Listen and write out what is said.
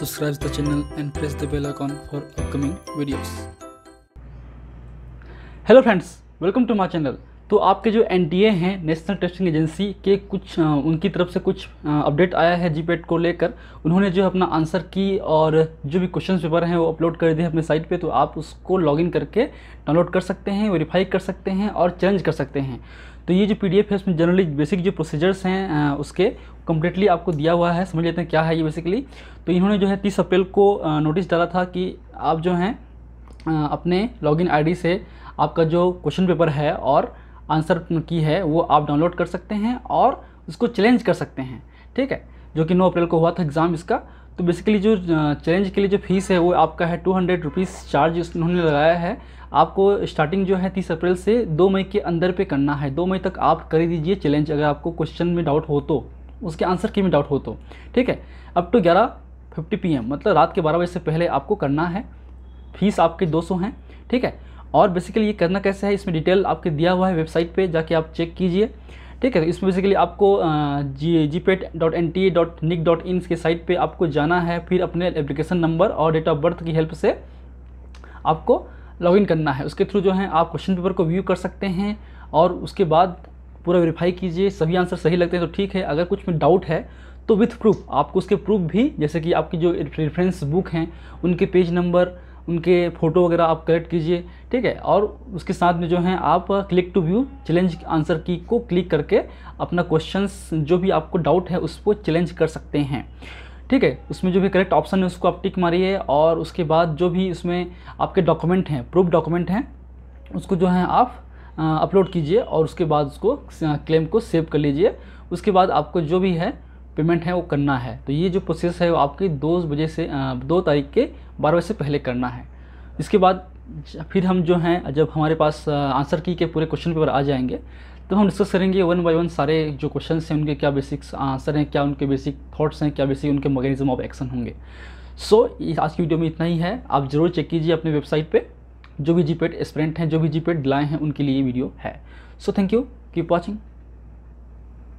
subscribe the channel and press the bell icon for upcoming videos. Hello friends, welcome to my channel. तो आपके जो N हैं national testing agency के कुछ उनकी तरफ से कुछ अपडेट आया है जी e को लेकर उन्होंने जो अपना आंसर की और जो भी क्वेश्चन पेपर हैं वो अपलोड कर दिए अपने साइट पे तो आप उसको लॉगिन करके डाउनलोड कर सकते हैं वेरीफाई कर सकते हैं और चेंज कर सकते हैं तो ये जो पी है उसमें जनरली बेसिक जो प्रोसीजर्स हैं उसके कम्प्लीटली आपको दिया हुआ है समझ लेते हैं क्या है ये बेसिकली तो इन्होंने जो है तीस अप्रैल को नोटिस डाला था कि आप जो हैं अपने लॉगिन आईडी से आपका जो क्वेश्चन पेपर है और आंसर की है वो आप डाउनलोड कर सकते हैं और उसको चैलेंज कर सकते हैं ठीक है जो कि नौ अप्रैल को हुआ था एग्ज़ाम इसका तो बेसिकली जो चैलेंज के लिए जो फीस है वो आपका है टू हंड्रेड रुपीज़ चार्ज उन्होंने लगाया है आपको स्टार्टिंग जो है तीस अप्रैल से दो मई के अंदर पे करना है दो मई तक आप कर दीजिए चैलेंज अगर आपको क्वेश्चन में डाउट हो तो उसके आंसर की में डाउट हो तो ठीक है अप टू ग्यारह फिफ्टी पी मतलब रात के बारह बजे से पहले आपको करना है फीस आपके दो सौ हैं ठीक है और बेसिकली ये करना कैसे है इसमें डिटेल आपके दिया हुआ है वेबसाइट पे जाके आप चेक कीजिए ठीक है इसमें बेसिकली आपको G G pat dot N T dot nic dot in के साइट पे आपको जाना है फिर अपने एप्लीकेशन नंबर और डेट ऑफ बर्थ की हेल्प से आपको लॉगिन करना है उसके थ्रू जो है आप क्वेश्चन पेपर को व्यू कर सकते हैं और उसके बाद पूरा वेरीफाई कीजिए सभी आंसर सही लगते हैं तो ठीक है अगर कुछ में डाउट है तो विथ प्रूफ आपको उसके प्रूफ भी जैसे कि आपकी जो रेफरेंस बुक हैं उनके पेज नंबर उनके फ़ोटो वगैरह आप कलेक्ट कीजिए ठीक है और उसके साथ में जो है आप click to view challenge answer key को क्लिक करके अपना क्वेश्चंस जो भी आपको डाउट है उसको चैलेंज कर सकते हैं ठीक है उसमें जो भी करेक्ट ऑप्शन है उसको आप टिक मारिए और उसके बाद जो भी उसमें आपके डॉक्यूमेंट हैं प्रूफ डॉक्यूमेंट हैं उसको जो है आप अपलोड कीजिए और उसके बाद उसको क्लेम को सेव कर लीजिए उसके बाद आपको जो भी है पेमेंट है वो करना है तो ये जो प्रोसेस है वो आपकी दो बजे से दो तारीख के बारह बजे से पहले करना है इसके बाद फिर हम जो हैं जब हमारे पास आंसर की के पूरे क्वेश्चन पेपर आ जाएंगे तो हम डिस्कस करेंगे वन बाय वन सारे जो क्वेश्चन हैं उनके क्या बेसिक्स आंसर हैं क्या उनके बेसिक थॉट्स हैं क्या बेसिक उनके मैकेनिज्म ऑफ एक्शन होंगे सो so, आज की वीडियो में इतना ही है आप ज़रूर चेक कीजिए अपने वेबसाइट पे जो भी जीपेड पेड हैं जो भी जीपेड पेड लाए हैं उनके लिए वीडियो है so thank you keep watching